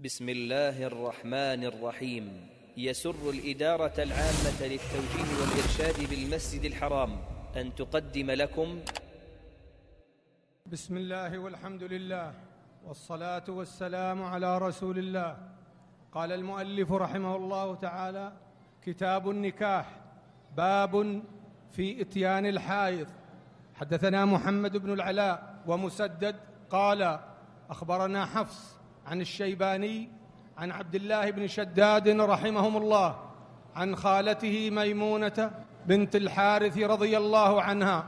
بسم الله الرحمن الرحيم يسر الإدارة العامة للتوجيه والإرشاد بالمسجد الحرام أن تقدم لكم بسم الله والحمد لله والصلاة والسلام على رسول الله قال المؤلف رحمه الله تعالى كتاب النكاح باب في إتيان الحائض حدثنا محمد بن العلاء ومسدد قال أخبرنا حفص عن الشيباني عن عبد الله بن شداد رحمهم الله عن خالته ميمونه بنت الحارث رضي الله عنها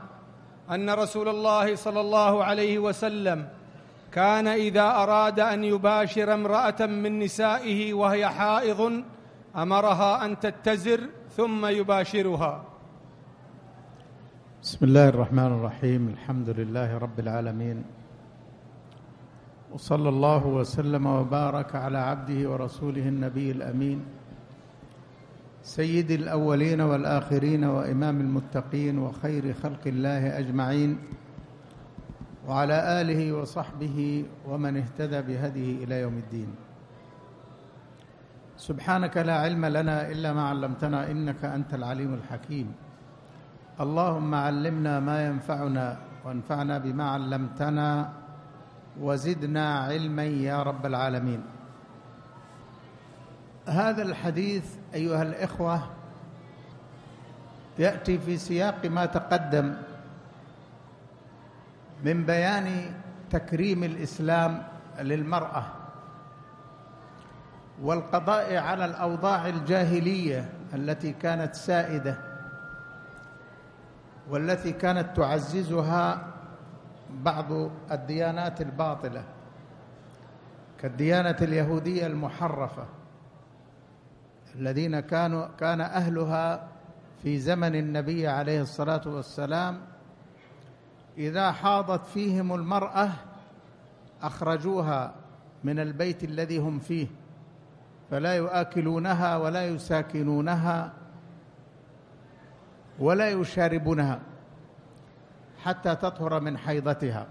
ان رسول الله صلى الله عليه وسلم كان اذا اراد ان يباشر امراه من نسائه وهي حائض امرها ان تتزر ثم يباشرها بسم الله الرحمن الرحيم الحمد لله رب العالمين وصلى الله وسلم وبارك على عبده ورسوله النبي الامين سيد الاولين والاخرين وامام المتقين وخير خلق الله اجمعين وعلى اله وصحبه ومن اهتدى بهديه الى يوم الدين سبحانك لا علم لنا الا ما علمتنا انك انت العليم الحكيم اللهم علمنا ما ينفعنا وانفعنا بما علمتنا وزدنا علما يا رب العالمين هذا الحديث ايها الاخوه ياتي في سياق ما تقدم من بيان تكريم الاسلام للمراه والقضاء على الاوضاع الجاهليه التي كانت سائده والتي كانت تعززها بعض الديانات الباطله كالديانه اليهوديه المحرفه الذين كانوا كان اهلها في زمن النبي عليه الصلاه والسلام اذا حاضت فيهم المراه اخرجوها من البيت الذي هم فيه فلا يؤكلونها ولا يساكنونها ولا يشاربونها حتى تطهر من حيضتها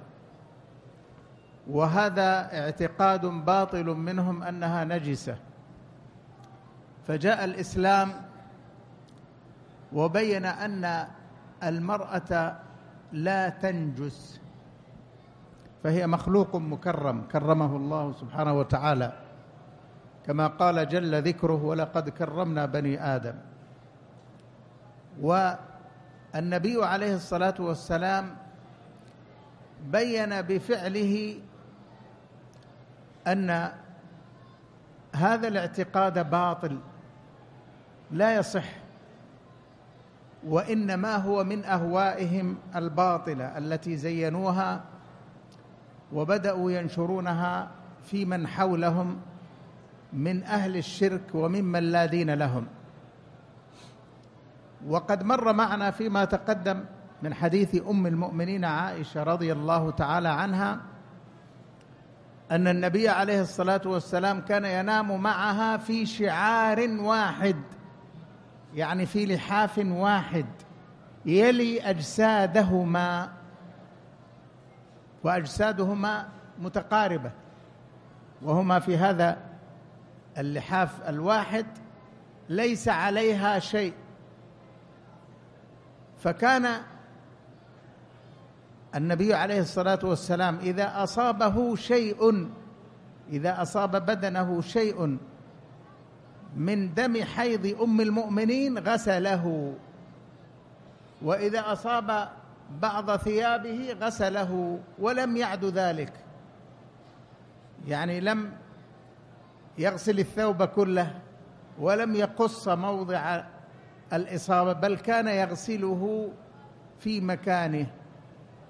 وهذا اعتقاد باطل منهم انها نجسه فجاء الاسلام وبين ان المراه لا تنجس فهي مخلوق مكرم كرمه الله سبحانه وتعالى كما قال جل ذكره ولقد كرمنا بني ادم و النبي عليه الصلاة والسلام بين بفعله أن هذا الاعتقاد باطل لا يصح وانما هو من اهوائهم الباطله التي زينوها وبداوا ينشرونها في من حولهم من اهل الشرك وممن لا دين لهم وقد مر معنا فيما تقدم من حديث ام المؤمنين عائشه رضي الله تعالى عنها ان النبي عليه الصلاه والسلام كان ينام معها في شعار واحد يعني في لحاف واحد يلي اجسادهما واجسادهما متقاربه وهما في هذا اللحاف الواحد ليس عليها شيء فكان النبي عليه الصلاه والسلام اذا اصابه شيء اذا اصاب بدنه شيء من دم حيض ام المؤمنين غسله واذا اصاب بعض ثيابه غسله ولم يعد ذلك يعني لم يغسل الثوب كله ولم يقص موضع الاصابه بل كان يغسله في مكانه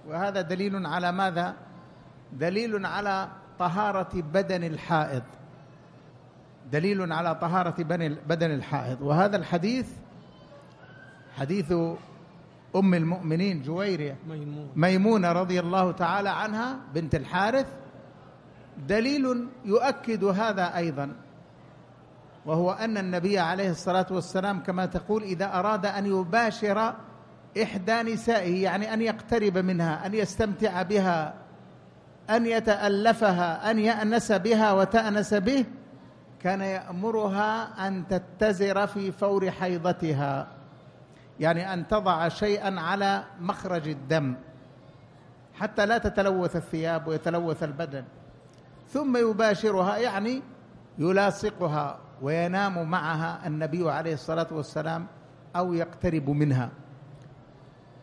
وهذا دليل على ماذا دليل على طهاره بدن الحائض دليل على طهاره بدن الحائض وهذا الحديث حديث ام المؤمنين جويريه ميمونه ميمونه رضي الله تعالى عنها بنت الحارث دليل يؤكد هذا ايضا وهو أن النبي عليه الصلاة والسلام كما تقول إذا أراد أن يباشر إحدى نسائه يعني أن يقترب منها أن يستمتع بها أن يتألفها أن يأنس بها وتأنس به كان يأمرها أن تتزر في فور حيضتها يعني أن تضع شيئا على مخرج الدم حتى لا تتلوث الثياب ويتلوث البدن ثم يباشرها يعني يلاصقها وينام معها النبي عليه الصلاه والسلام او يقترب منها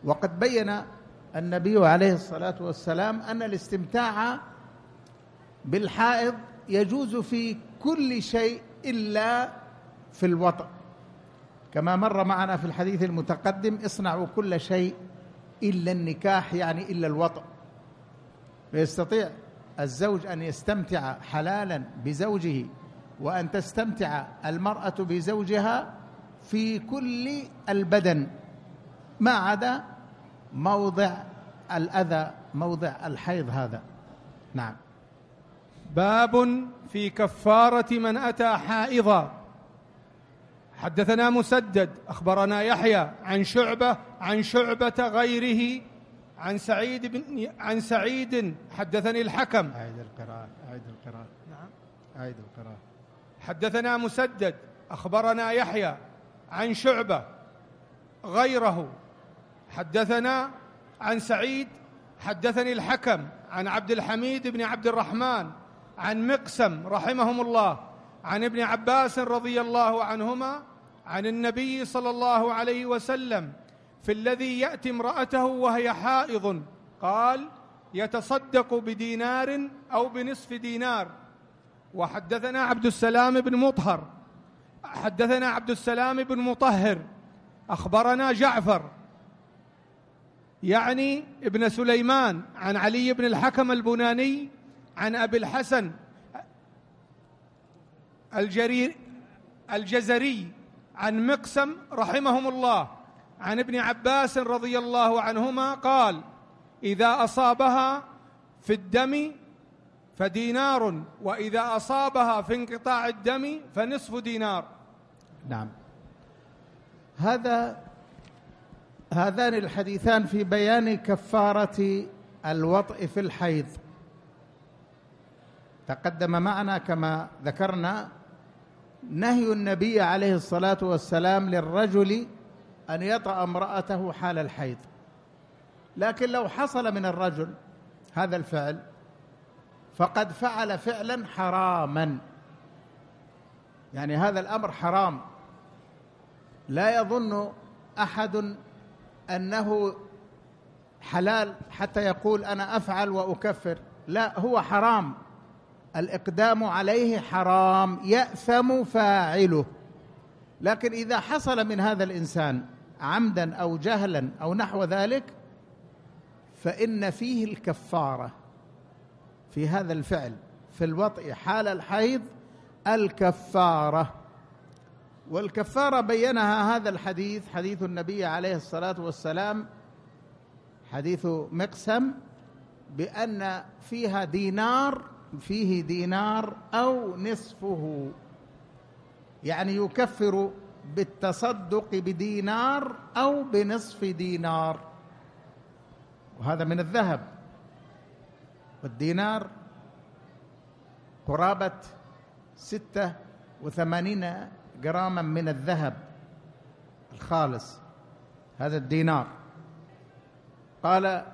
وقد بين النبي عليه الصلاه والسلام ان الاستمتاع بالحائض يجوز في كل شيء الا في الوطأ كما مر معنا في الحديث المتقدم اصنعوا كل شيء الا النكاح يعني الا الوطأ فيستطيع الزوج ان يستمتع حلالا بزوجه وأن تستمتع المرأة بزوجها في كل البدن ما عدا موضع الأذى موضع الحيض هذا نعم باب في كفارة من أتى حائضا حدثنا مسدد أخبرنا يحيى عن شعبة عن شعبة غيره عن سعيد بن عن سعيد حدثني الحكم أعيد القراءة أعيد القراءة نعم أعيد القراءة حدثنا مسدد اخبرنا يحيى عن شعبه غيره حدثنا عن سعيد حدثني الحكم عن عبد الحميد بن عبد الرحمن عن مقسم رحمهم الله عن ابن عباس رضي الله عنهما عن النبي صلى الله عليه وسلم في الذي ياتي امراته وهي حائض قال يتصدق بدينار او بنصف دينار وحدثنا عبد السلام بن مطهر حدثنا عبد السلام بن مطهر اخبرنا جعفر يعني ابن سليمان عن علي بن الحكم البناني عن ابي الحسن الجرير الجزري عن مقسم رحمهم الله عن ابن عباس رضي الله عنهما قال اذا اصابها في الدم فدينار وإذا أصابها في انقطاع الدم فنصف دينار نعم هذا هذان الحديثان في بيان كفارة الوطء في الحيض تقدم معنا كما ذكرنا نهي النبي عليه الصلاة والسلام للرجل أن يطأ امرأته حال الحيض لكن لو حصل من الرجل هذا الفعل فقد فعل فعلا حراما يعني هذا الامر حرام لا يظن احد انه حلال حتى يقول انا افعل واكفر لا هو حرام الاقدام عليه حرام ياثم فاعله لكن اذا حصل من هذا الانسان عمدا او جهلا او نحو ذلك فان فيه الكفاره في هذا الفعل في الوطء حال الحيض الكفاره والكفاره بينها هذا الحديث حديث النبي عليه الصلاه والسلام حديث مقسم بان فيها دينار فيه دينار او نصفه يعني يكفر بالتصدق بدينار او بنصف دينار وهذا من الذهب والدينار قرابة ستة وثمانين جراما من الذهب الخالص هذا الدينار قال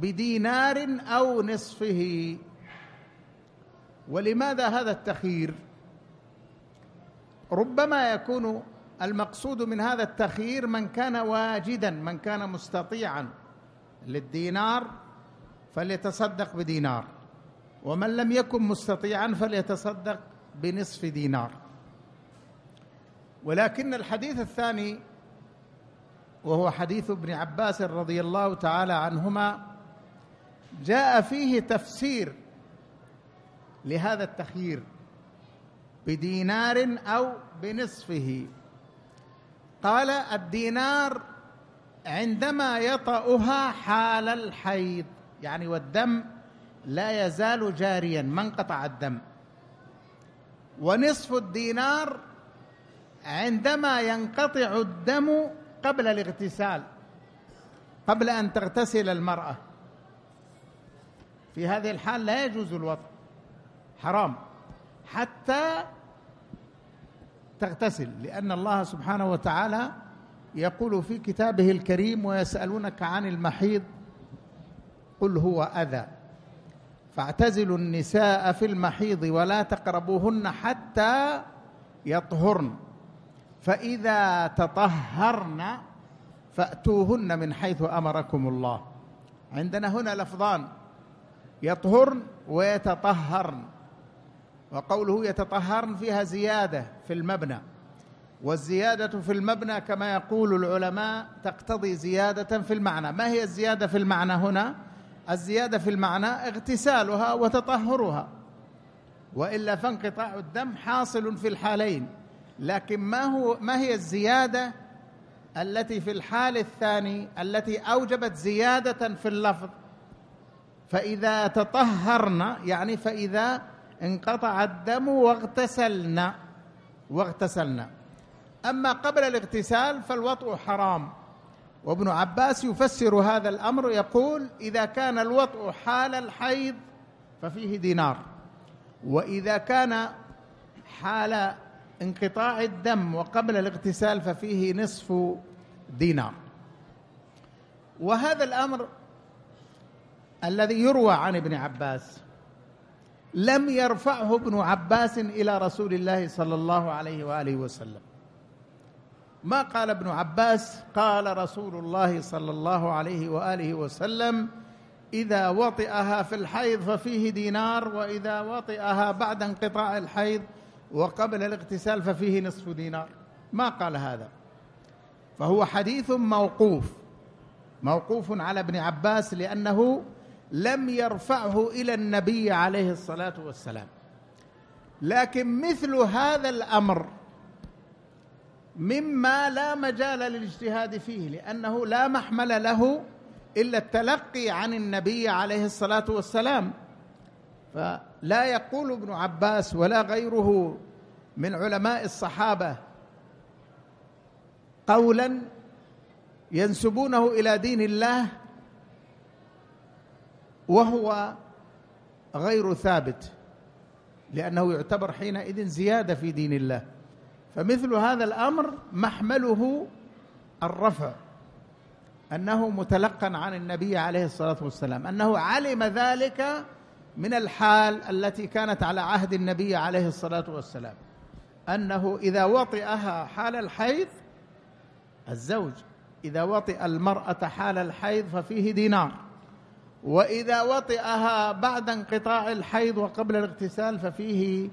بدينار أو نصفه ولماذا هذا التخيير ربما يكون المقصود من هذا التخيير من كان واجدا من كان مستطيعا للدينار فليتصدق بدينار ومن لم يكن مستطيعا فليتصدق بنصف دينار ولكن الحديث الثاني وهو حديث ابن عباس رضي الله تعالى عنهما جاء فيه تفسير لهذا التخيير بدينار او بنصفه قال الدينار عندما يطأها حال الحيض يعني والدم لا يزال جاريا ما انقطع الدم ونصف الدينار عندما ينقطع الدم قبل الاغتسال قبل ان تغتسل المراه في هذه الحال لا يجوز الوضع حرام حتى تغتسل لان الله سبحانه وتعالى يقول في كتابه الكريم ويسالونك عن المحيض قل هو أذى فاعتزلوا النساء في المحيض ولا تقربوهن حتى يطهرن فإذا تطهرن فأتوهن من حيث أمركم الله عندنا هنا لفظان يطهرن ويتطهرن وقوله يتطهرن فيها زيادة في المبنى والزيادة في المبنى كما يقول العلماء تقتضي زيادة في المعنى ما هي الزيادة في المعنى هنا؟ الزيادة في المعنى اغتسالها وتطهرها وإلا فانقطاع الدم حاصل في الحالين لكن ما هو ما هي الزيادة التي في الحال الثاني التي أوجبت زيادة في اللفظ فإذا تطهرنا يعني فإذا انقطع الدم واغتسلنا واغتسلنا أما قبل الاغتسال فالوطء حرام وابن عباس يفسر هذا الامر يقول اذا كان الوطء حال الحيض ففيه دينار واذا كان حال انقطاع الدم وقبل الاغتسال ففيه نصف دينار وهذا الامر الذي يروى عن ابن عباس لم يرفعه ابن عباس الى رسول الله صلى الله عليه واله وسلم ما قال ابن عباس قال رسول الله صلى الله عليه واله وسلم اذا وطئها في الحيض ففيه دينار واذا وطئها بعد انقطاع الحيض وقبل الاغتسال ففيه نصف دينار ما قال هذا فهو حديث موقوف موقوف على ابن عباس لانه لم يرفعه الى النبي عليه الصلاه والسلام لكن مثل هذا الامر مما لا مجال للاجتهاد فيه لانه لا محمل له الا التلقي عن النبي عليه الصلاه والسلام فلا يقول ابن عباس ولا غيره من علماء الصحابه قولا ينسبونه الى دين الله وهو غير ثابت لانه يعتبر حينئذ زياده في دين الله فمثل هذا الامر محمله الرفع انه متلقا عن النبي عليه الصلاه والسلام انه علم ذلك من الحال التي كانت على عهد النبي عليه الصلاه والسلام انه اذا وطئها حال الحيض الزوج اذا وطئ المراه حال الحيض ففيه دينار واذا وطئها بعد انقطاع الحيض وقبل الاغتسال ففيه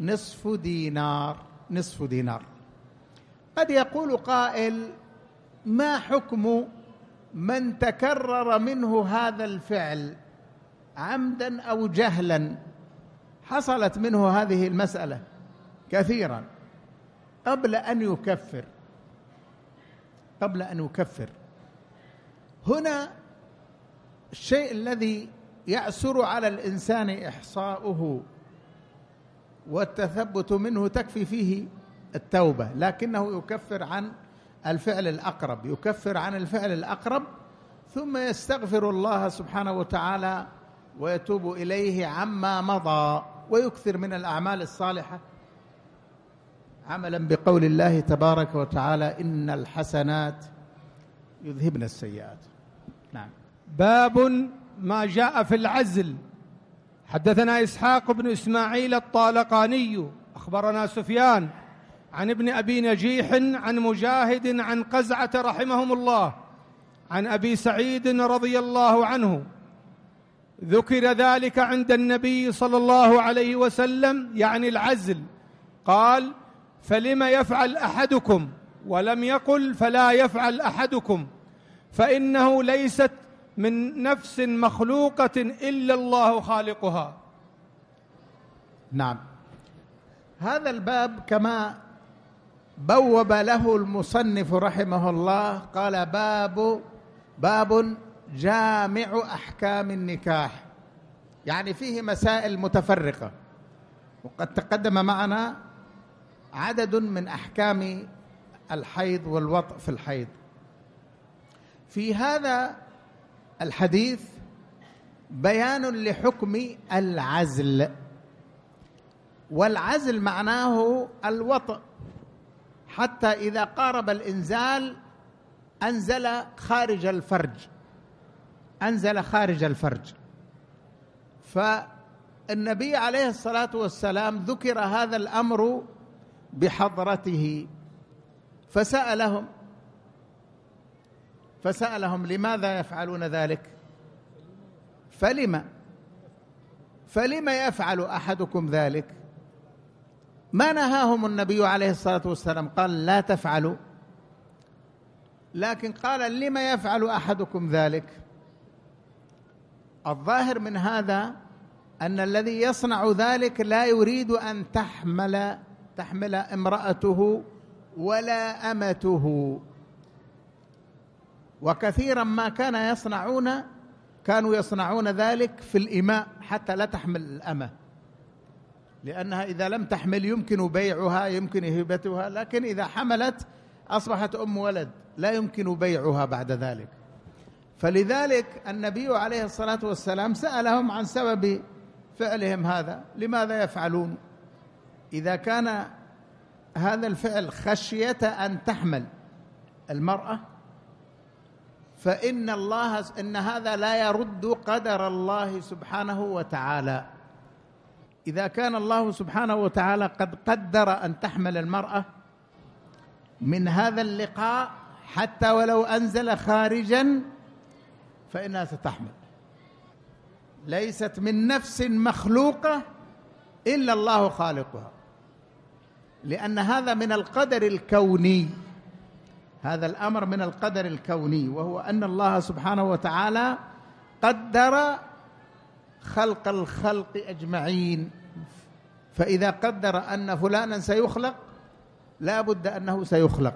نصف دينار نصف دينار قد يقول قائل ما حكم من تكرر منه هذا الفعل عمدا او جهلا حصلت منه هذه المساله كثيرا قبل ان يكفر قبل ان يكفر هنا الشيء الذي يعسر على الانسان احصاؤه والتثبت منه تكفي فيه التوبه لكنه يكفر عن الفعل الاقرب يكفر عن الفعل الاقرب ثم يستغفر الله سبحانه وتعالى ويتوب اليه عما مضى ويكثر من الاعمال الصالحه عملا بقول الله تبارك وتعالى ان الحسنات يذهبن السيئات نعم باب ما جاء في العزل حدثنا إسحاق بن إسماعيل الطالقاني أخبرنا سفيان عن ابن أبي نجيح عن مجاهد عن قزعة رحمهم الله عن أبي سعيد رضي الله عنه ذكر ذلك عند النبي صلى الله عليه وسلم يعني العزل قال فلم يفعل أحدكم ولم يقل فلا يفعل أحدكم فإنه ليست من نفس مخلوقة إلا الله خالقها نعم هذا الباب كما بوب له المصنف رحمه الله قال باب باب جامع أحكام النكاح يعني فيه مسائل متفرقة وقد تقدم معنا عدد من أحكام الحيض والوطء في الحيض في هذا الحديث بيان لحكم العزل والعزل معناه الوطئ حتى اذا قارب الانزال انزل خارج الفرج انزل خارج الفرج فالنبي عليه الصلاه والسلام ذكر هذا الامر بحضرته فسالهم فسالهم لماذا يفعلون ذلك فلم فلم يفعل احدكم ذلك ما نهاهم النبي عليه الصلاه والسلام قال لا تفعلوا لكن قال لم يفعل احدكم ذلك الظاهر من هذا ان الذي يصنع ذلك لا يريد ان تحمل تحمل امراته ولا امته وكثيرا ما كان يصنعون كانوا يصنعون ذلك في الإماء حتى لا تحمل الأمة لأنها إذا لم تحمل يمكن بيعها يمكن هبتها لكن إذا حملت أصبحت أم ولد لا يمكن بيعها بعد ذلك فلذلك النبي عليه الصلاة والسلام سألهم عن سبب فعلهم هذا لماذا يفعلون إذا كان هذا الفعل خشية أن تحمل المرأة فان الله ان هذا لا يرد قدر الله سبحانه وتعالى اذا كان الله سبحانه وتعالى قد قدر ان تحمل المراه من هذا اللقاء حتى ولو انزل خارجا فانها ستحمل ليست من نفس مخلوقه الا الله خالقها لان هذا من القدر الكوني هذا الامر من القدر الكوني وهو ان الله سبحانه وتعالى قدر خلق الخلق اجمعين فاذا قدر ان فلانا سيخلق لا بد انه سيخلق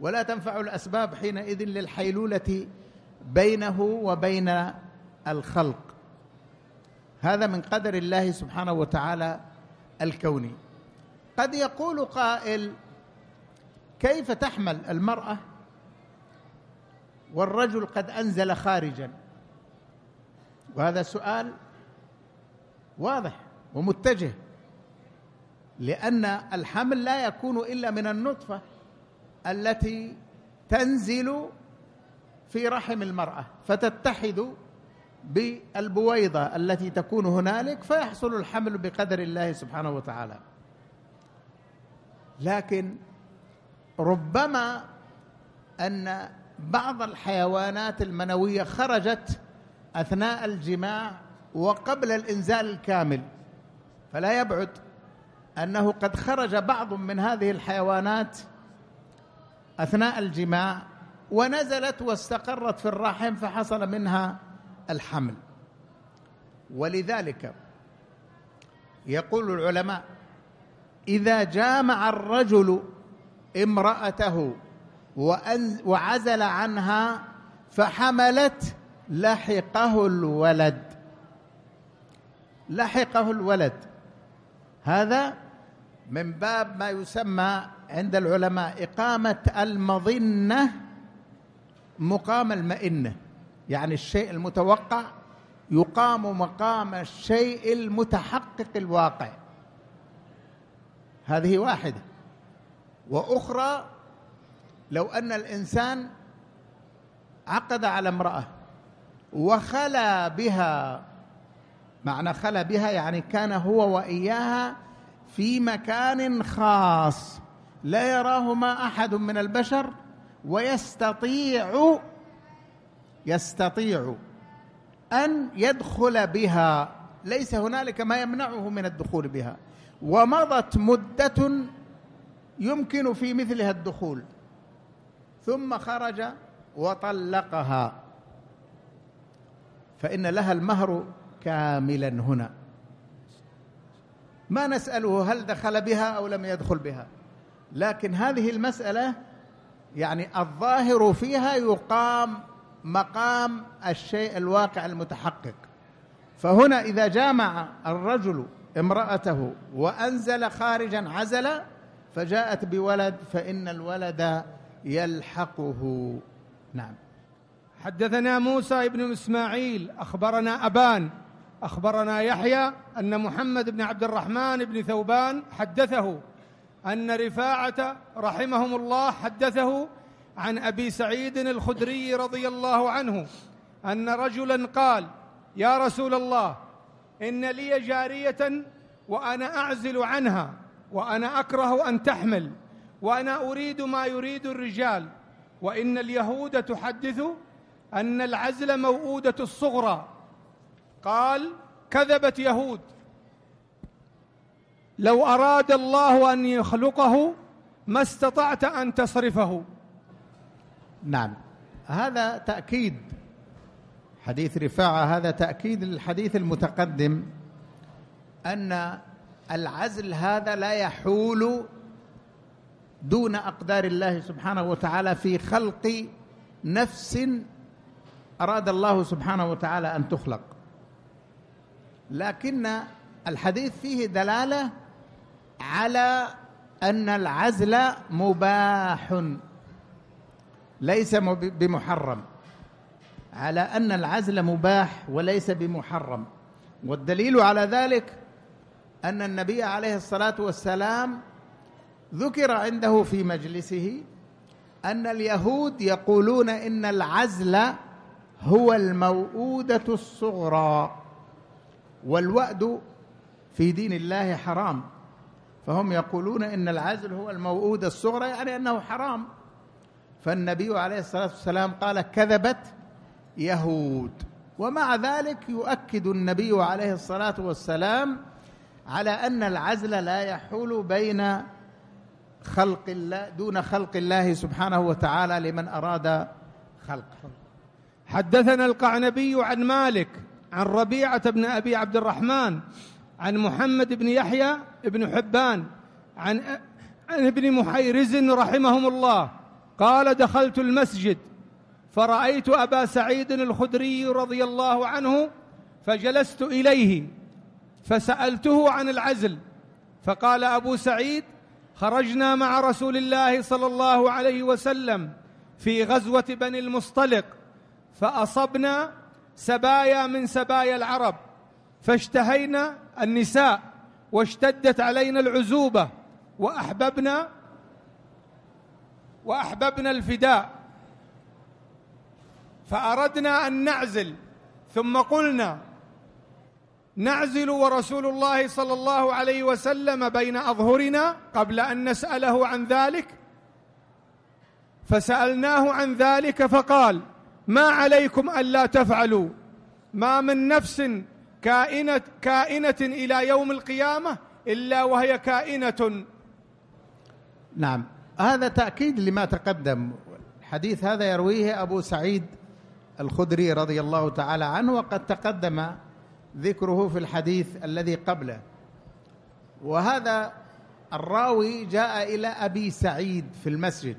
ولا تنفع الاسباب حينئذ للحيلوله بينه وبين الخلق هذا من قدر الله سبحانه وتعالى الكوني قد يقول قائل كيف تحمل المرأة والرجل قد أنزل خارجا وهذا سؤال واضح ومتجه لأن الحمل لا يكون إلا من النطفة التي تنزل في رحم المرأة فتتحد بالبويضة التي تكون هنالك فيحصل الحمل بقدر الله سبحانه وتعالى لكن ربما ان بعض الحيوانات المنويه خرجت اثناء الجماع وقبل الانزال الكامل فلا يبعد انه قد خرج بعض من هذه الحيوانات اثناء الجماع ونزلت واستقرت في الرحم فحصل منها الحمل ولذلك يقول العلماء اذا جامع الرجل امرأته وعزل عنها فحملت لحقه الولد لحقه الولد هذا من باب ما يسمى عند العلماء إقامة المظنة مقام المئنة يعني الشيء المتوقع يقام مقام الشيء المتحقق الواقع هذه واحدة واخرى لو ان الانسان عقد على امراه وخلى بها معنى خلى بها يعني كان هو واياها في مكان خاص لا يراهما احد من البشر ويستطيع يستطيع ان يدخل بها ليس هنالك ما يمنعه من الدخول بها ومضت مده يمكن في مثلها الدخول ثم خرج وطلقها فإن لها المهر كاملا هنا ما نسأله هل دخل بها أو لم يدخل بها لكن هذه المسألة يعني الظاهر فيها يقام مقام الشيء الواقع المتحقق فهنا إذا جامع الرجل امرأته وأنزل خارجا عزلا فجاءت بولد فإن الولد يلحقه نعم حدثنا موسى بن إسماعيل أخبرنا أبان أخبرنا يحيى أن محمد بن عبد الرحمن بن ثوبان حدثه أن رفاعة رحمهم الله حدثه عن أبي سعيد الخدري رضي الله عنه أن رجلا قال يا رسول الله إن لي جارية وأنا أعزل عنها وانا اكره ان تحمل وانا اريد ما يريد الرجال وان اليهود تحدث ان العزل موؤوده الصغرى قال كذبت يهود لو اراد الله ان يخلقه ما استطعت ان تصرفه نعم هذا تاكيد حديث رفاعه هذا تاكيد للحديث المتقدم ان العزل هذا لا يحول دون اقدار الله سبحانه وتعالى في خلق نفس اراد الله سبحانه وتعالى ان تخلق لكن الحديث فيه دلاله على ان العزل مباح ليس بمحرم على ان العزل مباح وليس بمحرم والدليل على ذلك ان النبي عليه الصلاه والسلام ذكر عنده في مجلسه ان اليهود يقولون ان العزل هو الموءوده الصغرى والوأد في دين الله حرام فهم يقولون ان العزل هو الموءوده الصغرى يعني انه حرام فالنبي عليه الصلاه والسلام قال كذبت يهود ومع ذلك يؤكد النبي عليه الصلاه والسلام على ان العزل لا يحول بين خلق الله دون خلق الله سبحانه وتعالى لمن اراد خلقه حدثنا القعنبي عن مالك عن ربيعه بن ابي عبد الرحمن عن محمد بن يحيى بن حبان عن عن ابن محيرز رحمهم الله قال دخلت المسجد فرأيت أبا سعيد الخدري رضي الله عنه فجلست إليه فسالته عن العزل فقال ابو سعيد خرجنا مع رسول الله صلى الله عليه وسلم في غزوه بني المصطلق فاصبنا سبايا من سبايا العرب فاشتهينا النساء واشتدت علينا العزوبه واحببنا واحببنا الفداء فاردنا ان نعزل ثم قلنا نعزل ورسول الله صلى الله عليه وسلم بين اظهرنا قبل ان نساله عن ذلك فسالناه عن ذلك فقال ما عليكم الا تفعلوا ما من نفس كائنه كائنه الى يوم القيامه الا وهي كائنه نعم هذا تاكيد لما تقدم الحديث هذا يرويه ابو سعيد الخدري رضي الله تعالى عنه وقد تقدم ذكره في الحديث الذي قبله وهذا الراوي جاء الى ابي سعيد في المسجد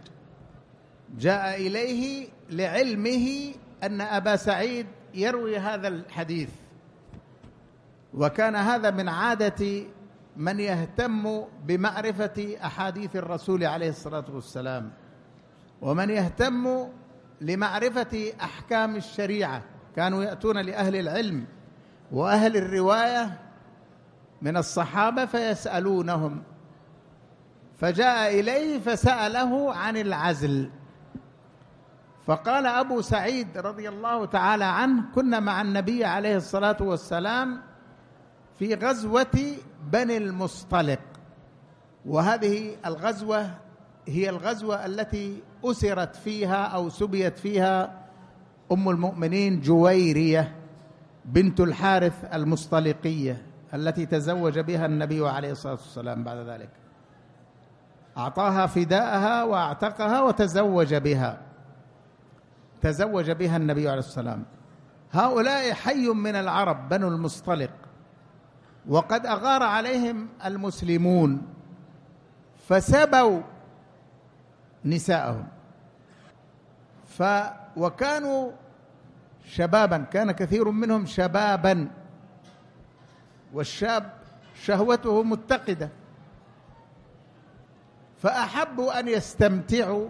جاء اليه لعلمه ان ابا سعيد يروي هذا الحديث وكان هذا من عاده من يهتم بمعرفه احاديث الرسول عليه الصلاه والسلام ومن يهتم لمعرفه احكام الشريعه كانوا ياتون لاهل العلم واهل الروايه من الصحابه فيسالونهم فجاء اليه فساله عن العزل فقال ابو سعيد رضي الله تعالى عنه كنا مع النبي عليه الصلاه والسلام في غزوه بني المصطلق وهذه الغزوه هي الغزوه التي اسرت فيها او سبيت فيها ام المؤمنين جويريه بنت الحارث المصطلقيه التي تزوج بها النبي عليه الصلاه والسلام بعد ذلك اعطاها فداءها واعتقها وتزوج بها تزوج بها النبي عليه الصلاه والسلام هؤلاء حي من العرب بنو المصطلق وقد اغار عليهم المسلمون فسبوا نساءهم ف وكانوا شبابا كان كثير منهم شبابا والشاب شهوته متقده فاحبوا ان يستمتعوا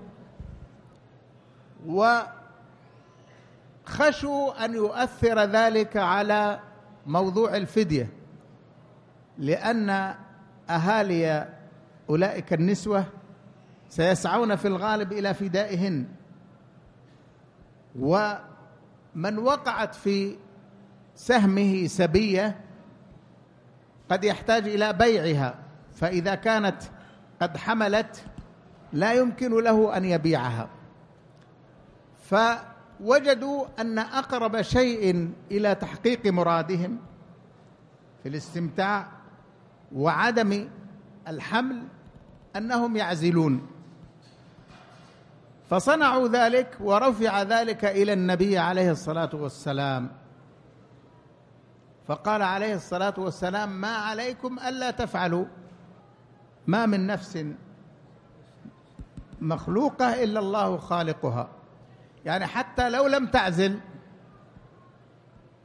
وخشوا ان يؤثر ذلك على موضوع الفديه لان اهالي اولئك النسوه سيسعون في الغالب الى فدائهن و من وقعت في سهمه سبيه قد يحتاج الى بيعها فاذا كانت قد حملت لا يمكن له ان يبيعها فوجدوا ان اقرب شيء الى تحقيق مرادهم في الاستمتاع وعدم الحمل انهم يعزلون فصنعوا ذلك ورفع ذلك الى النبي عليه الصلاه والسلام فقال عليه الصلاه والسلام ما عليكم الا تفعلوا ما من نفس مخلوقه الا الله خالقها يعني حتى لو لم تعزل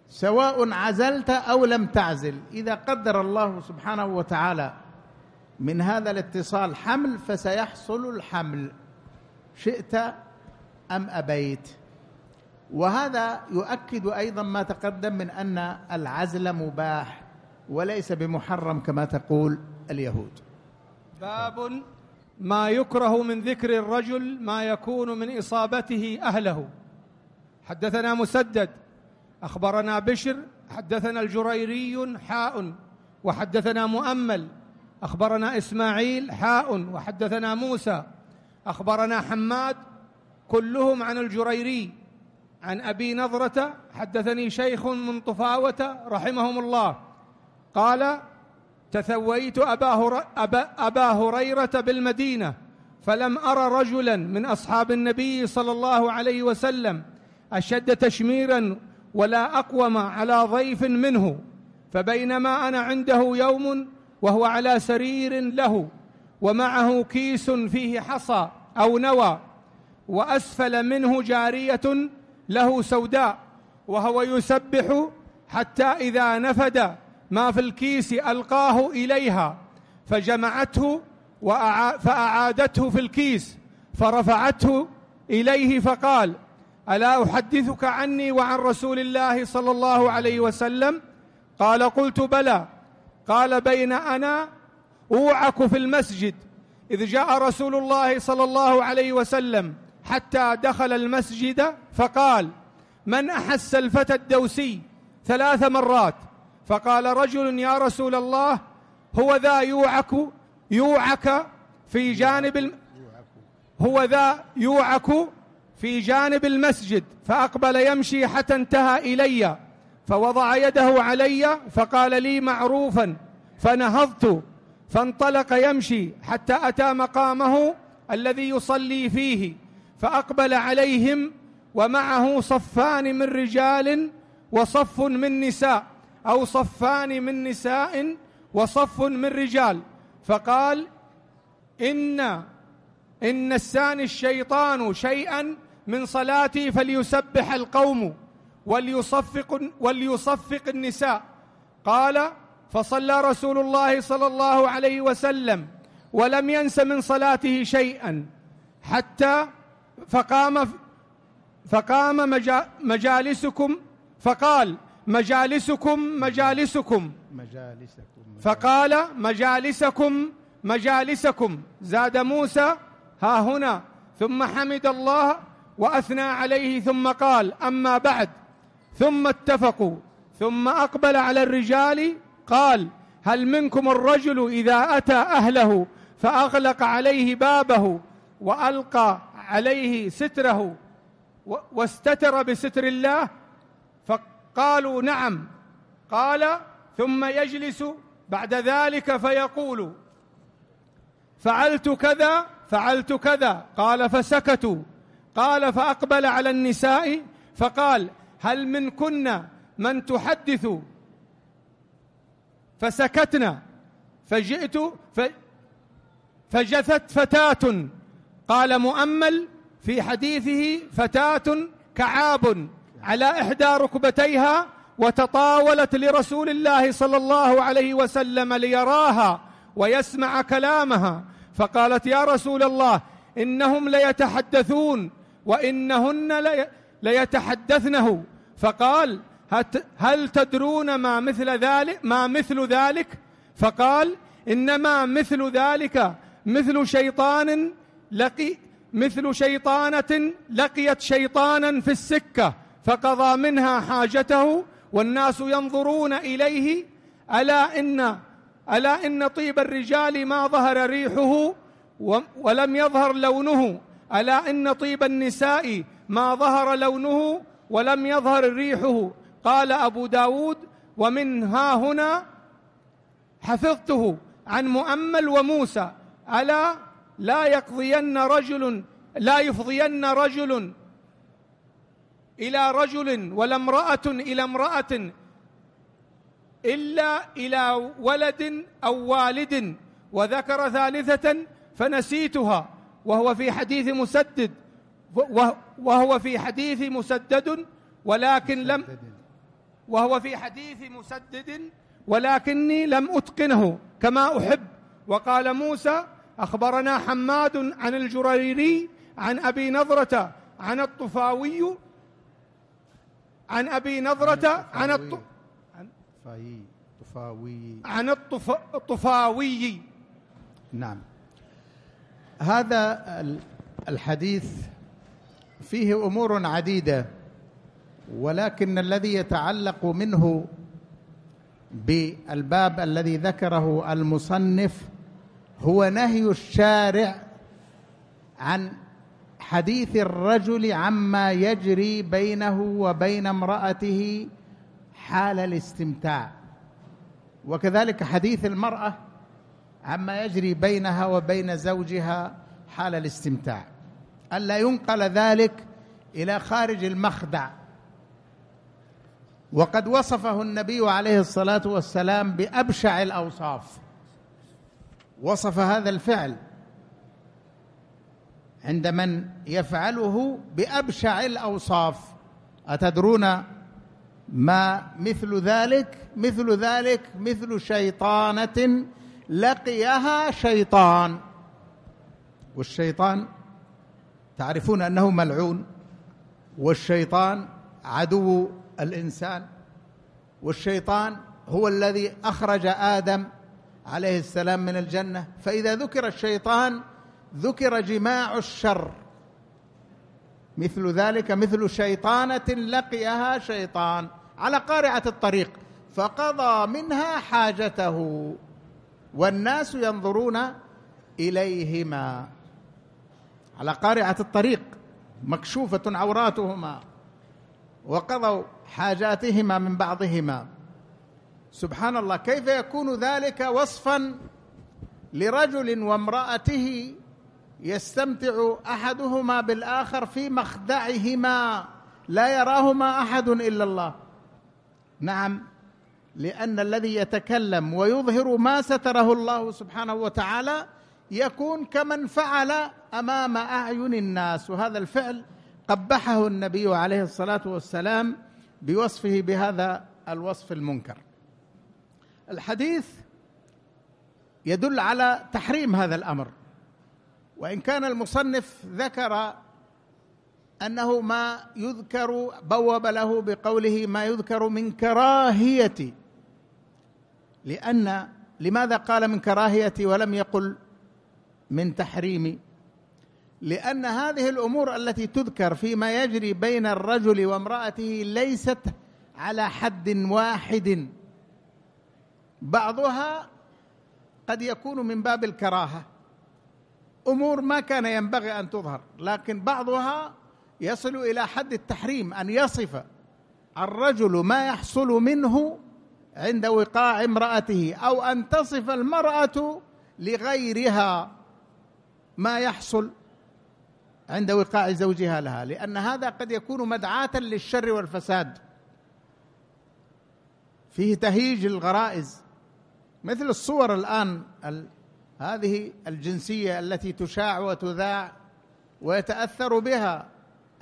سواء عزلت او لم تعزل اذا قدر الله سبحانه وتعالى من هذا الاتصال حمل فسيحصل الحمل شئت ام ابيت وهذا يؤكد ايضا ما تقدم من ان العزل مباح وليس بمحرم كما تقول اليهود باب ما يكره من ذكر الرجل ما يكون من اصابته اهله حدثنا مسدد اخبرنا بشر حدثنا الجريري حاء وحدثنا مؤمل اخبرنا اسماعيل حاء وحدثنا موسى أخبرنا حماد كلهم عن الجريري عن أبي نظرة حدثني شيخ من طفاوة رحمهم الله قال تثويت أبا, أبا, أبا هريرة بالمدينة فلم أرى رجلا من أصحاب النبي صلى الله عليه وسلم أشد تشميرا ولا أقوم على ضيف منه فبينما أنا عنده يوم وهو على سرير له ومعه كيس فيه حصى أو نوى وأسفل منه جارية له سوداء وهو يسبح حتى إذا نفد ما في الكيس ألقاه إليها فجمعته فأعادته في الكيس فرفعته إليه فقال ألا أحدثك عني وعن رسول الله صلى الله عليه وسلم قال قلت بلى قال بين أنا أوعك في المسجد إذ جاء رسول الله صلى الله عليه وسلم حتى دخل المسجد فقال من أحس الفتى الدوسي ثلاث مرات فقال رجل يا رسول الله هو ذا يوعك يوعك في جانب الم... هو ذا يوعك في جانب المسجد فأقبل يمشي حتى انتهى إلي فوضع يده علي فقال لي معروفا فنهضت فانطلق يمشي حتى أتى مقامه الذي يصلي فيه فأقبل عليهم ومعه صفان من رجال وصف من نساء أو صفان من نساء وصف من رجال فقال إن إن السان الشيطان شيئا من صلاتي فليسبح القوم وليصفق, وليصفق النساء قال فصلى رسول الله صلى الله عليه وسلم ولم ينس من صلاته شيئا حتى فقام فقام مجالسكم فقال مجالسكم مجالسكم مجالسكم فقال مجالسكم مجالسكم زاد موسى ها هنا ثم حمد الله واثنى عليه ثم قال اما بعد ثم اتفقوا ثم اقبل على الرجال قال هل منكم الرجل إذا أتى أهله فأغلق عليه بابه وألقى عليه ستره واستتر بستر الله فقالوا نعم قال ثم يجلس بعد ذلك فيقول فعلت كذا فعلت كذا قال فسكتوا قال فأقبل على النساء فقال هل منكن من تحدث فسكتنا فجئت ف فجثت فتاة قال مؤمل في حديثه فتاة كعاب على إحدى ركبتيها وتطاولت لرسول الله صلى الله عليه وسلم ليراها ويسمع كلامها فقالت يا رسول الله إنهم ليتحدثون وإنهن ليتحدثنه فقال هل تدرون ما مثل ذلك ما مثل ذلك فقال إنما مثل ذلك مثل شيطان لقي مثل شيطانة لقيت شيطانا في السكة فقضى منها حاجته والناس ينظرون إليه ألا إن ألا إن طيب الرجال ما ظهر ريحه ولم يظهر لونه ألا إن طيب النساء ما ظهر لونه ولم يظهر ريحه قال أبو داود ومن ها هنا حفظته عن مؤمل وموسى ألا لا يقضين رجل لا يفضين رجل إلى رجل ولا امرأة إلى امرأة إلا إلى ولد أو والد وذكر ثالثة فنسيتها وهو في حديث مسدد وهو في حديث مسدد ولكن لم وهو في حديث مسدد ولكني لم أتقنه كما أحب وقال موسى أخبرنا حماد عن الجريري عن أبي نظرة عن الطفاوي عن أبي نظرة عن الطفاوي عن, الطفاوي عن الطفاوي نعم هذا الحديث فيه أمور عديدة ولكن الذي يتعلق منه بالباب الذي ذكره المصنف هو نهي الشارع عن حديث الرجل عما يجري بينه وبين امرأته حال الاستمتاع وكذلك حديث المرأة عما يجري بينها وبين زوجها حال الاستمتاع ألا ينقل ذلك إلى خارج المخدع وقد وصفه النبي عليه الصلاه والسلام بابشع الاوصاف وصف هذا الفعل عند من يفعله بابشع الاوصاف اتدرون ما مثل ذلك مثل ذلك مثل شيطانه لقيها شيطان والشيطان تعرفون انه ملعون والشيطان عدو الانسان والشيطان هو الذي اخرج ادم عليه السلام من الجنه فاذا ذكر الشيطان ذكر جماع الشر مثل ذلك مثل شيطانه لقيها شيطان على قارعه الطريق فقضى منها حاجته والناس ينظرون اليهما على قارعه الطريق مكشوفه عوراتهما وقضوا حاجاتهما من بعضهما سبحان الله كيف يكون ذلك وصفا لرجل وامرأته يستمتع أحدهما بالآخر في مخدعهما لا يراهما أحد إلا الله نعم لأن الذي يتكلم ويظهر ما ستره الله سبحانه وتعالى يكون كمن فعل امام اعين الناس وهذا الفعل قبحه النبي عليه الصلاه والسلام بوصفه بهذا الوصف المنكر الحديث يدل على تحريم هذا الامر وان كان المصنف ذكر انه ما يذكر بوب له بقوله ما يذكر من كراهيه لان لماذا قال من كراهيه ولم يقل من تحريم لان هذه الامور التي تذكر فيما يجري بين الرجل وامراته ليست على حد واحد بعضها قد يكون من باب الكراهه امور ما كان ينبغي ان تظهر لكن بعضها يصل الى حد التحريم ان يصف الرجل ما يحصل منه عند وقاع امراته او ان تصف المراه لغيرها ما يحصل عند وقاع زوجها لها لان هذا قد يكون مدعاه للشر والفساد فيه تهيج الغرائز مثل الصور الان ال... هذه الجنسيه التي تشاع وتذاع ويتاثر بها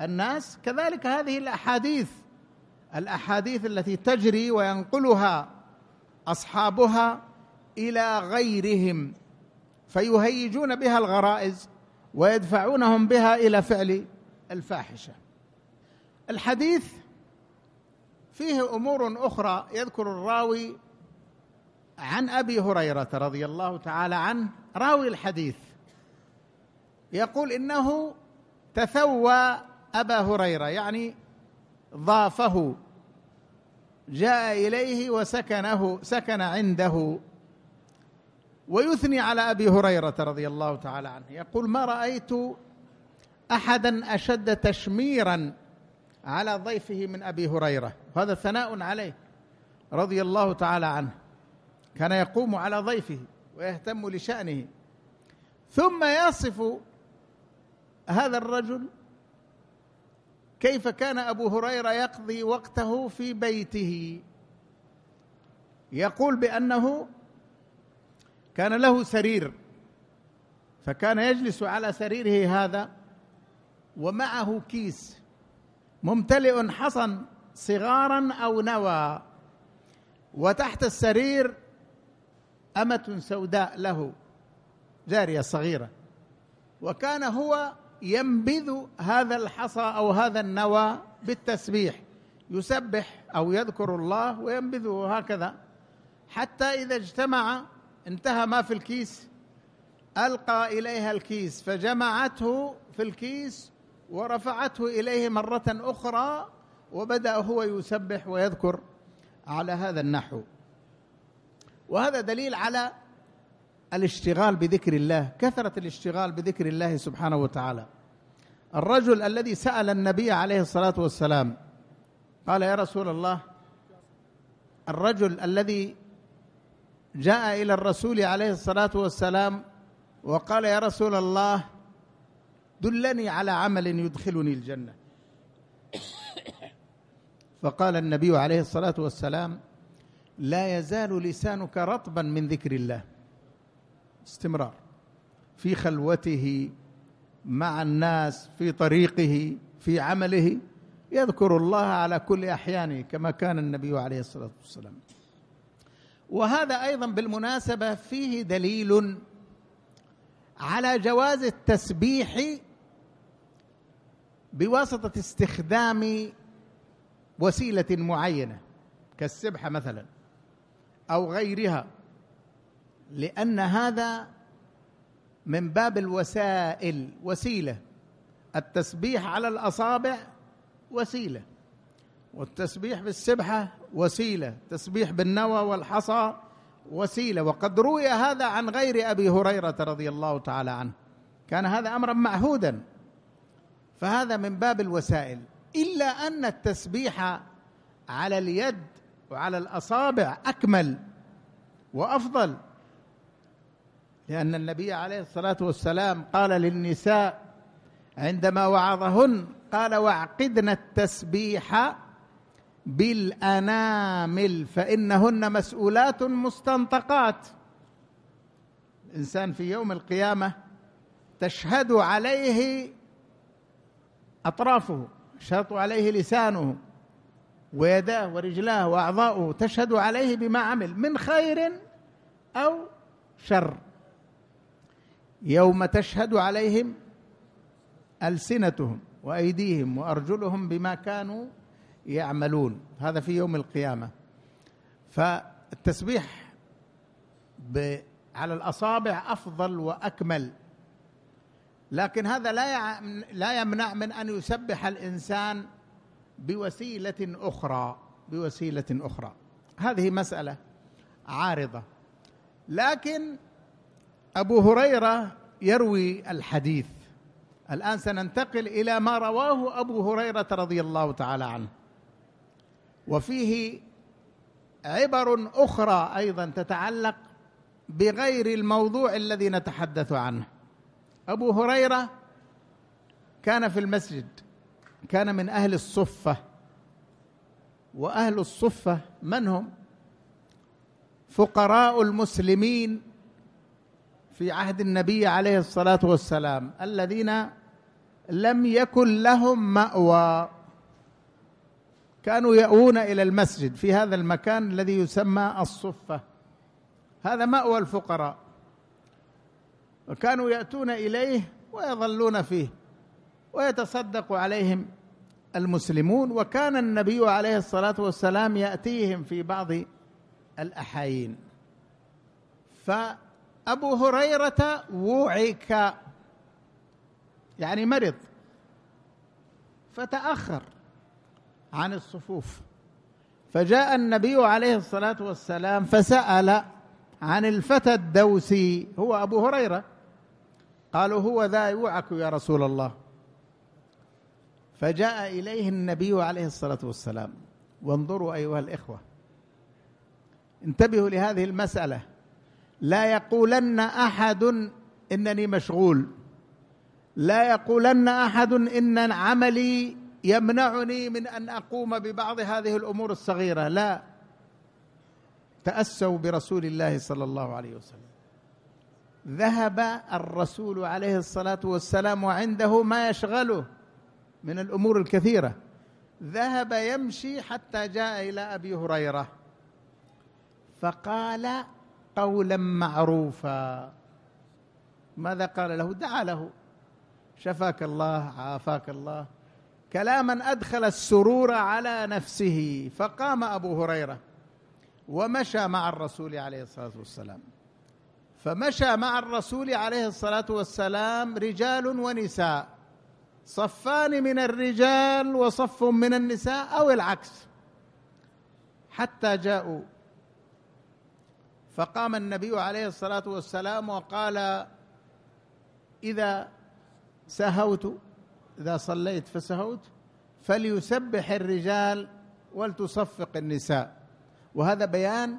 الناس كذلك هذه الاحاديث الاحاديث التي تجري وينقلها اصحابها الى غيرهم فيهيجون بها الغرائز ويدفعونهم بها الى فعل الفاحشه الحديث فيه امور اخرى يذكر الراوي عن ابي هريره رضي الله تعالى عنه راوي الحديث يقول انه تثوى ابا هريره يعني ضافه جاء اليه وسكنه سكن عنده ويثني على ابي هريره رضي الله تعالى عنه يقول ما رايت احدا اشد تشميرا على ضيفه من ابي هريره هذا ثناء عليه رضي الله تعالى عنه كان يقوم على ضيفه ويهتم لشانه ثم يصف هذا الرجل كيف كان ابو هريره يقضي وقته في بيته يقول بانه كان له سرير فكان يجلس على سريره هذا ومعه كيس ممتلئ حصن صغارا او نوى وتحت السرير امه سوداء له جاريه صغيره وكان هو ينبذ هذا الحصى او هذا النوى بالتسبيح يسبح او يذكر الله وينبذه هكذا حتى اذا اجتمع انتهى ما في الكيس القى اليها الكيس فجمعته في الكيس ورفعته اليه مره اخرى وبدا هو يسبح ويذكر على هذا النحو وهذا دليل على الاشتغال بذكر الله كثره الاشتغال بذكر الله سبحانه وتعالى الرجل الذي سال النبي عليه الصلاه والسلام قال يا رسول الله الرجل الذي جاء إلى الرسول عليه الصلاة والسلام وقال يا رسول الله دلني على عمل يدخلني الجنة فقال النبي عليه الصلاة والسلام لا يزال لسانك رطبا من ذكر الله استمرار في خلوته مع الناس في طريقه في عمله يذكر الله على كل أحيانه كما كان النبي عليه الصلاة والسلام وهذا ايضا بالمناسبه فيه دليل على جواز التسبيح بواسطه استخدام وسيله معينه كالسبحه مثلا او غيرها لان هذا من باب الوسائل وسيله التسبيح على الاصابع وسيله والتسبيح بالسبحه وسيله تسبيح بالنوى والحصى وسيله وقد روي هذا عن غير ابي هريره رضي الله تعالى عنه كان هذا امرا معهودا فهذا من باب الوسائل الا ان التسبيح على اليد وعلى الاصابع اكمل وافضل لان النبي عليه الصلاه والسلام قال للنساء عندما وعظهن قال واعقدن التسبيح بالانامل فانهن مسؤولات مستنطقات الانسان في يوم القيامه تشهد عليه اطرافه تشهد عليه لسانه ويداه ورجلاه واعضاؤه تشهد عليه بما عمل من خير او شر يوم تشهد عليهم السنتهم وايديهم وارجلهم بما كانوا يعملون هذا في يوم القيامة فالتسبيح على الأصابع أفضل وأكمل لكن هذا لا لا يمنع من أن يسبح الإنسان بوسيلة أخرى بوسيلة أخرى هذه مسألة عارضة لكن أبو هريرة يروي الحديث الآن سننتقل إلى ما رواه أبو هريرة رضي الله تعالى عنه وفيه عبر اخرى ايضا تتعلق بغير الموضوع الذي نتحدث عنه ابو هريره كان في المسجد كان من اهل الصفه واهل الصفه من هم فقراء المسلمين في عهد النبي عليه الصلاه والسلام الذين لم يكن لهم ماوى كانوا يأوون إلى المسجد في هذا المكان الذي يسمى الصفة هذا مأوى الفقراء وكانوا يأتون إليه ويظلون فيه ويتصدق عليهم المسلمون وكان النبي عليه الصلاة والسلام يأتيهم في بعض الأحايين فأبو هريرة وعك يعني مرض فتأخر عن الصفوف فجاء النبي عليه الصلاه والسلام فسال عن الفتى الدوسي هو ابو هريره قالوا هو ذا يوعك يا رسول الله فجاء اليه النبي عليه الصلاه والسلام وانظروا ايها الاخوه انتبهوا لهذه المساله لا يقولن احد انني مشغول لا يقولن احد ان عملي يمنعني من ان اقوم ببعض هذه الامور الصغيره لا تاسوا برسول الله صلى الله عليه وسلم ذهب الرسول عليه الصلاه والسلام وعنده ما يشغله من الامور الكثيره ذهب يمشي حتى جاء الى ابي هريره فقال قولا معروفا ماذا قال له دعا له شفاك الله عافاك الله كلاما ادخل السرور على نفسه فقام ابو هريره ومشى مع الرسول عليه الصلاه والسلام فمشى مع الرسول عليه الصلاه والسلام رجال ونساء صفان من الرجال وصف من النساء او العكس حتى جاءوا فقام النبي عليه الصلاه والسلام وقال اذا سهوت إذا صليت فسهوت فليسبح الرجال ولتصفق النساء وهذا بيان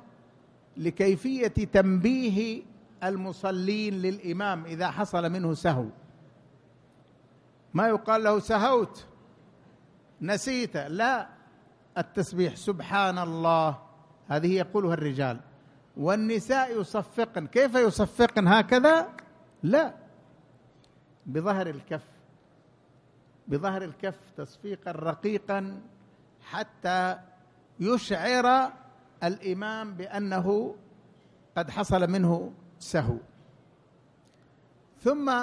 لكيفية تنبيه المصلين للإمام إذا حصل منه سهو ما يقال له سهوت نسيت لا التسبيح سبحان الله هذه يقولها الرجال والنساء يصفقن كيف يصفقن هكذا لا بظهر الكف بظهر الكف تصفيقا رقيقا حتى يشعر الامام بانه قد حصل منه سهو ثم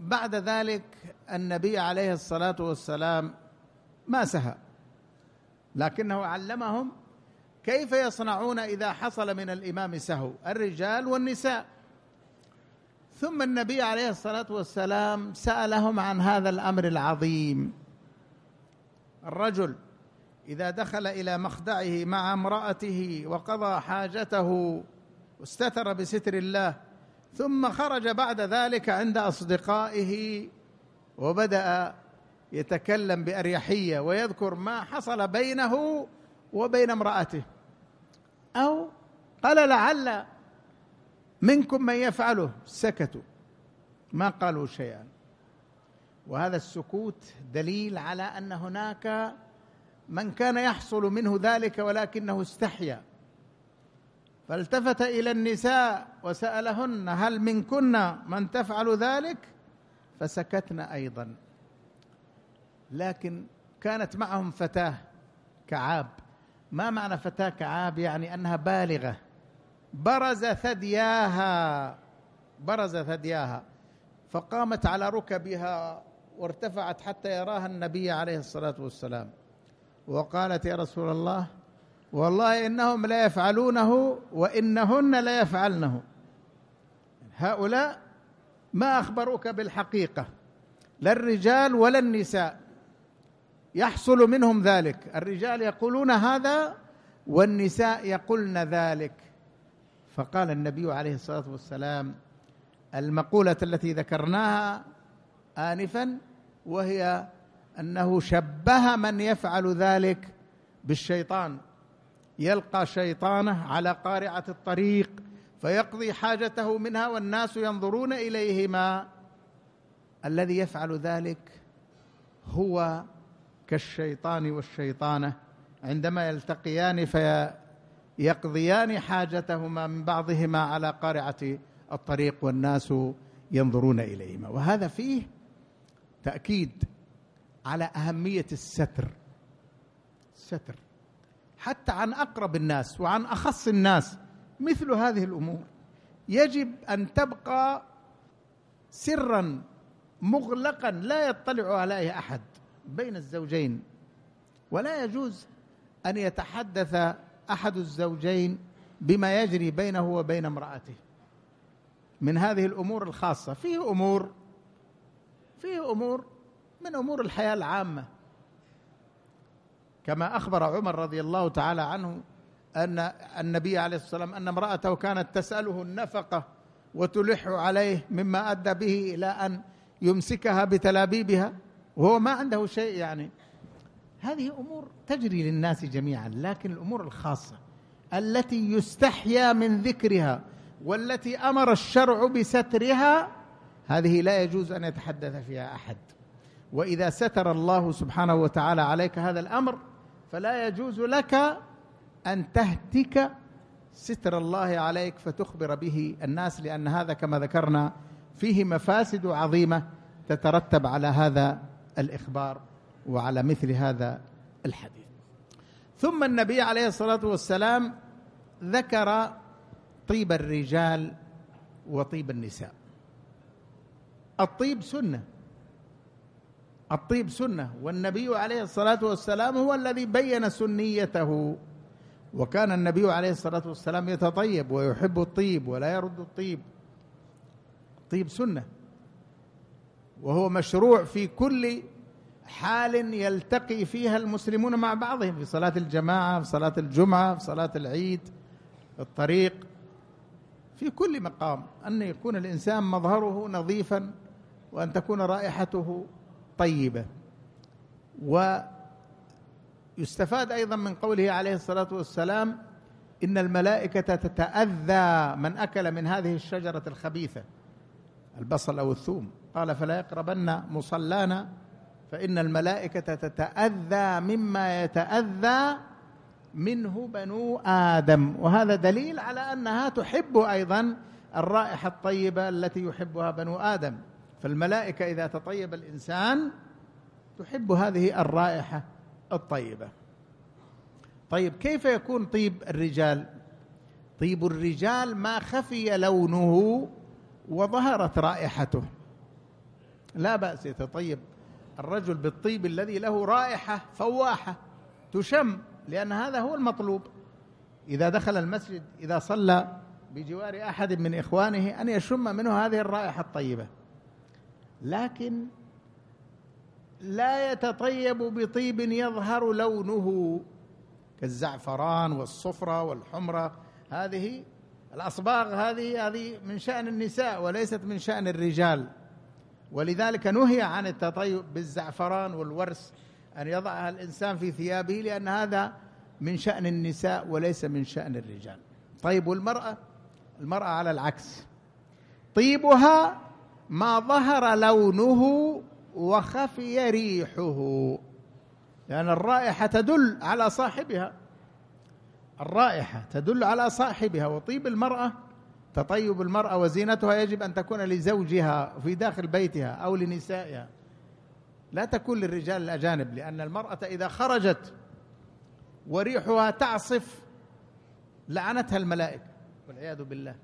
بعد ذلك النبي عليه الصلاه والسلام ما سهى لكنه علمهم كيف يصنعون اذا حصل من الامام سهو الرجال والنساء ثم النبي عليه الصلاه والسلام سالهم عن هذا الامر العظيم الرجل اذا دخل الى مخدعه مع امراته وقضى حاجته واستتر بستر الله ثم خرج بعد ذلك عند اصدقائه وبدا يتكلم باريحيه ويذكر ما حصل بينه وبين امراته او قال لعل منكم من يفعله سكتوا ما قالوا شيئا وهذا السكوت دليل على ان هناك من كان يحصل منه ذلك ولكنه استحيا فالتفت الى النساء وسالهن هل منكن من تفعل ذلك فسكتن ايضا لكن كانت معهم فتاه كعاب ما معنى فتاه كعاب يعني انها بالغه برز ثدياها برز ثدياها فقامت على ركبها وارتفعت حتى يراها النبي عليه الصلاه والسلام وقالت يا رسول الله والله انهم لا يفعلونه وانهن لا يفعلنه هؤلاء ما اخبروك بالحقيقه لا الرجال ولا النساء يحصل منهم ذلك الرجال يقولون هذا والنساء يقولن ذلك فقال النبي عليه الصلاه والسلام المقوله التي ذكرناها انفا وهي انه شبه من يفعل ذلك بالشيطان يلقى شيطانه على قارعه الطريق فيقضي حاجته منها والناس ينظرون اليهما الذي يفعل ذلك هو كالشيطان والشيطانه عندما يلتقيان في يقضيان حاجتهما من بعضهما على قارعه الطريق والناس ينظرون اليهما وهذا فيه تاكيد على اهميه الستر الستر حتى عن اقرب الناس وعن اخص الناس مثل هذه الامور يجب ان تبقى سرا مغلقا لا يطلع عليه احد بين الزوجين ولا يجوز ان يتحدث احد الزوجين بما يجري بينه وبين امراته من هذه الامور الخاصه فيه امور فيه امور من امور الحياه العامه كما اخبر عمر رضي الله تعالى عنه ان النبي عليه الصلاه والسلام ان امراته كانت تساله النفقه وتلح عليه مما ادى به الى ان يمسكها بتلابيبها وهو ما عنده شيء يعني هذه امور تجري للناس جميعا لكن الامور الخاصه التي يستحيا من ذكرها والتي امر الشرع بسترها هذه لا يجوز ان يتحدث فيها احد واذا ستر الله سبحانه وتعالى عليك هذا الامر فلا يجوز لك ان تهتك ستر الله عليك فتخبر به الناس لان هذا كما ذكرنا فيه مفاسد عظيمه تترتب على هذا الاخبار وعلى مثل هذا الحديث ثم النبي عليه الصلاه والسلام ذكر طيب الرجال وطيب النساء الطيب سنه الطيب سنه والنبي عليه الصلاه والسلام هو الذي بين سنيته وكان النبي عليه الصلاه والسلام يتطيب ويحب الطيب ولا يرد الطيب الطيب سنه وهو مشروع في كل حال يلتقي فيها المسلمون مع بعضهم في صلاه الجماعه في صلاه الجمعه في صلاه العيد في الطريق في كل مقام ان يكون الانسان مظهره نظيفا وان تكون رائحته طيبه ويستفاد ايضا من قوله عليه الصلاه والسلام ان الملائكه تتاذى من اكل من هذه الشجره الخبيثه البصل او الثوم قال فلا يقربن مصلانا فان الملائكه تتاذى مما يتاذى منه بنو ادم وهذا دليل على انها تحب ايضا الرائحه الطيبه التي يحبها بنو ادم فالملائكه اذا تطيب الانسان تحب هذه الرائحه الطيبه طيب كيف يكون طيب الرجال طيب الرجال ما خفي لونه وظهرت رائحته لا باس يتطيب الرجل بالطيب الذي له رائحة فواحة تشم لأن هذا هو المطلوب إذا دخل المسجد إذا صلى بجوار أحد من إخوانه أن يشم منه هذه الرائحة الطيبة لكن لا يتطيب بطيب يظهر لونه كالزعفران والصفرة والحمرة هذه الأصباغ هذه هذه من شأن النساء وليست من شأن الرجال ولذلك نهي عن التطيب بالزعفران والورس أن يضعها الإنسان في ثيابه لأن هذا من شأن النساء وليس من شأن الرجال طيب المرأة المرأة على العكس طيبها ما ظهر لونه وخفي ريحه لأن الرائحة تدل على صاحبها الرائحة تدل على صاحبها وطيب المرأة تطيب المرأة وزينتها يجب أن تكون لزوجها في داخل بيتها أو لنسائها لا تكون للرجال الأجانب لأن المرأة إذا خرجت وريحها تعصف لعنتها الملائكة والعياذ بالله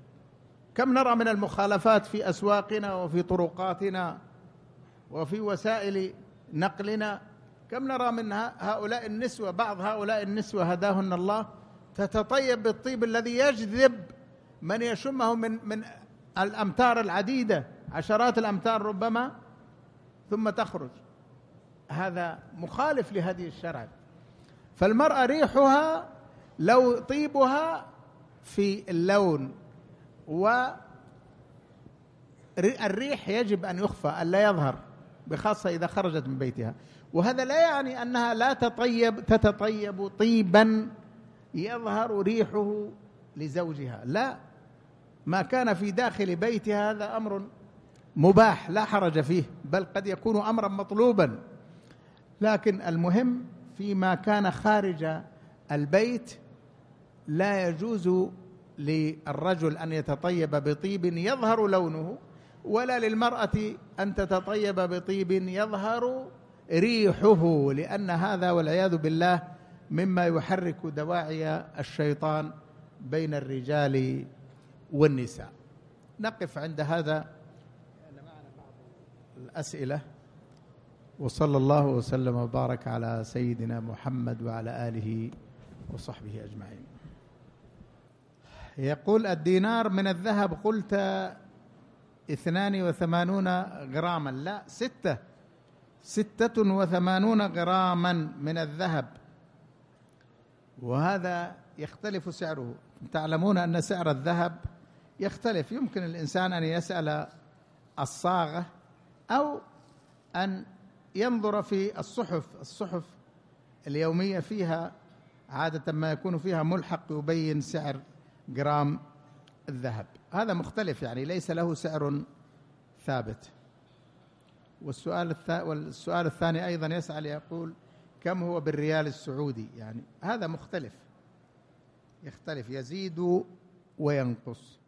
كم نرى من المخالفات في أسواقنا وفي طرقاتنا وفي وسائل نقلنا كم نرى من هؤلاء النسوة بعض هؤلاء النسوة هداهن الله تتطيب بالطيب الذي يجذب من يشمه من من الامتار العديده عشرات الامتار ربما ثم تخرج هذا مخالف لهذه الشرع فالمراه ريحها لو طيبها في اللون و الريح يجب ان يخفى الا يظهر بخاصه اذا خرجت من بيتها وهذا لا يعني انها لا تطيب تتطيب طيبا يظهر ريحه لزوجها لا ما كان في داخل بيتها هذا امر مباح لا حرج فيه بل قد يكون امرا مطلوبا لكن المهم فيما كان خارج البيت لا يجوز للرجل ان يتطيب بطيب يظهر لونه ولا للمراه ان تتطيب بطيب يظهر ريحه لان هذا والعياذ بالله مما يحرك دواعي الشيطان بين الرجال والنساء نقف عند هذا الأسئلة وصلى الله وسلم وبارك على سيدنا محمد وعلى آله وصحبه أجمعين يقول الدينار من الذهب قلت اثنان وثمانون غراما لا ستة ستة وثمانون غراما من الذهب وهذا يختلف سعره تعلمون أن سعر الذهب يختلف يمكن الانسان ان يسال الصاغه او ان ينظر في الصحف الصحف اليوميه فيها عاده ما يكون فيها ملحق يبين سعر جرام الذهب هذا مختلف يعني ليس له سعر ثابت والسؤال الثا والسؤال الثاني ايضا يسال يقول كم هو بالريال السعودي يعني هذا مختلف يختلف يزيد وينقص